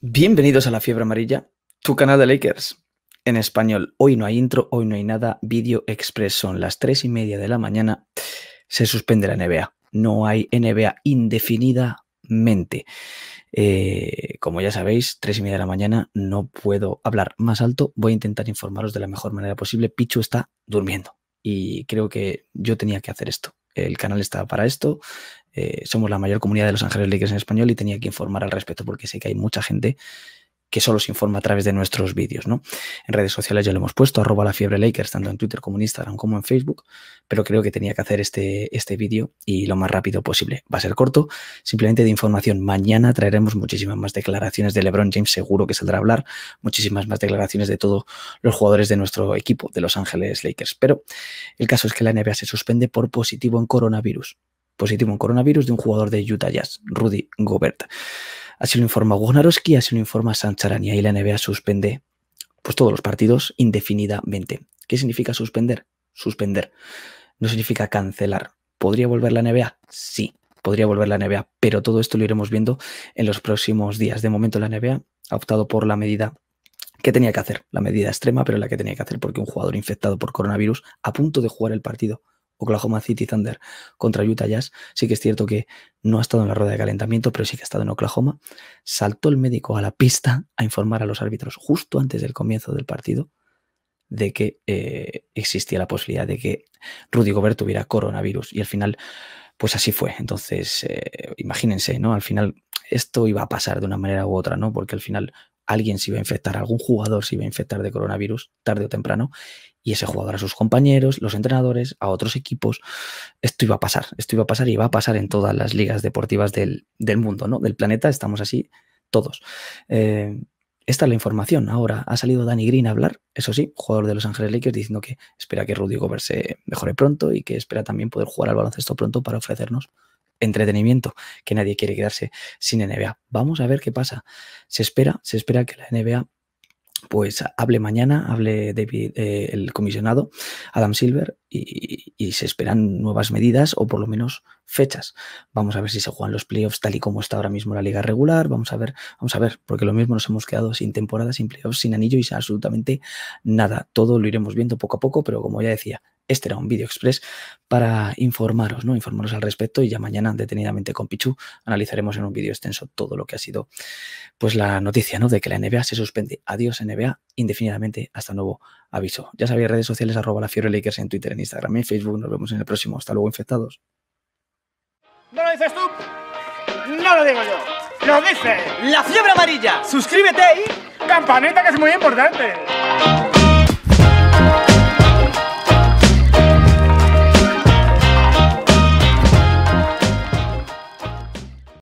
Bienvenidos a La Fiebre Amarilla, tu canal de Lakers. En español, hoy no hay intro, hoy no hay nada. Vídeo express son las tres y media de la mañana. Se suspende la NBA. No hay NBA indefinidamente. Eh, como ya sabéis, tres y media de la mañana no puedo hablar más alto. Voy a intentar informaros de la mejor manera posible. Pichu está durmiendo y creo que yo tenía que hacer esto. El canal estaba para esto, eh, somos la mayor comunidad de Los Ángeles Lakers en español y tenía que informar al respecto porque sé que hay mucha gente que solo se informa a través de nuestros vídeos, ¿no? En redes sociales ya lo hemos puesto, arroba la fiebre Lakers, tanto en Twitter como en Instagram como en Facebook, pero creo que tenía que hacer este, este vídeo y lo más rápido posible. Va a ser corto, simplemente de información. Mañana traeremos muchísimas más declaraciones de LeBron James, seguro que saldrá a hablar, muchísimas más declaraciones de todos los jugadores de nuestro equipo, de Los Ángeles Lakers. Pero el caso es que la NBA se suspende por positivo en coronavirus positivo en coronavirus de un jugador de Utah Jazz, Rudy Gobert. Así lo informa Wojnarowski, así lo informa Sancharania y la NBA suspende pues, todos los partidos indefinidamente. ¿Qué significa suspender? Suspender. No significa cancelar. ¿Podría volver la NBA? Sí, podría volver la NBA, pero todo esto lo iremos viendo en los próximos días. De momento la NBA ha optado por la medida que tenía que hacer, la medida extrema, pero la que tenía que hacer porque un jugador infectado por coronavirus a punto de jugar el partido Oklahoma City Thunder contra Utah Jazz. Sí que es cierto que no ha estado en la rueda de calentamiento, pero sí que ha estado en Oklahoma. Saltó el médico a la pista a informar a los árbitros justo antes del comienzo del partido de que eh, existía la posibilidad de que Rudy Gobert tuviera coronavirus. Y al final, pues así fue. Entonces, eh, imagínense, ¿no? Al final esto iba a pasar de una manera u otra, ¿no? Porque al final alguien se iba a infectar, algún jugador se iba a infectar de coronavirus tarde o temprano, y ese jugador a sus compañeros, los entrenadores, a otros equipos, esto iba a pasar, esto iba a pasar y va a pasar en todas las ligas deportivas del, mundo, ¿no? Del planeta, estamos así todos. Eh, esta es la información. Ahora ha salido Danny Green a hablar, eso sí, jugador de Los Ángeles Lakers, diciendo que espera que Rudy Gobert se mejore pronto y que espera también poder jugar al baloncesto pronto para ofrecernos entretenimiento que nadie quiere quedarse sin NBA. Vamos a ver qué pasa. Se espera, se espera que la NBA pues hable mañana, hable David, eh, el comisionado Adam Silver y, se esperan nuevas medidas o por lo menos fechas. Vamos a ver si se juegan los playoffs tal y como está ahora mismo la liga regular. Vamos a ver, vamos a ver, porque lo mismo nos hemos quedado sin temporada, sin playoffs, sin anillo y sin absolutamente nada. Todo lo iremos viendo poco a poco, pero como ya decía, este era un vídeo express para informaros, ¿no? Informaros al respecto y ya mañana detenidamente con Pichu analizaremos en un vídeo extenso todo lo que ha sido pues la noticia, ¿no? De que la NBA se suspende. Adiós NBA indefinidamente hasta nuevo aviso. Ya sabéis, redes sociales arroba la Fiebre Lakers en Twitter, en Instagram, y en Facebook. Nos vemos en el próximo. Hasta luego, infectados. ¿No lo dices tú? No lo digo yo. Lo dice la fiebre amarilla. Suscríbete y... Campanita que es muy importante.